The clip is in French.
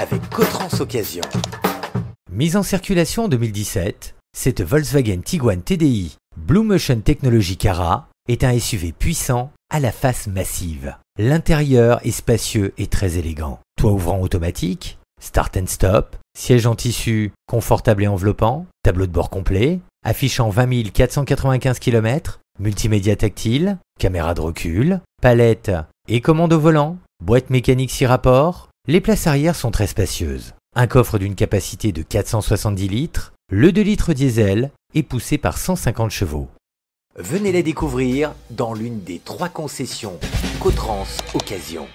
avec Cotrans Occasion. Mise en circulation en 2017, cette Volkswagen Tiguan TDI Blue Motion Technology Cara est un SUV puissant à la face massive. L'intérieur est spacieux et très élégant. Toit ouvrant automatique, start and stop, siège en tissu confortable et enveloppant, tableau de bord complet, affichant 20 495 km, multimédia tactile, caméra de recul, palette et commande au volant, boîte mécanique 6 rapports, les places arrière sont très spacieuses. Un coffre d'une capacité de 470 litres, le 2 litres diesel est poussé par 150 chevaux. Venez les découvrir dans l'une des trois concessions Cotrans Occasion.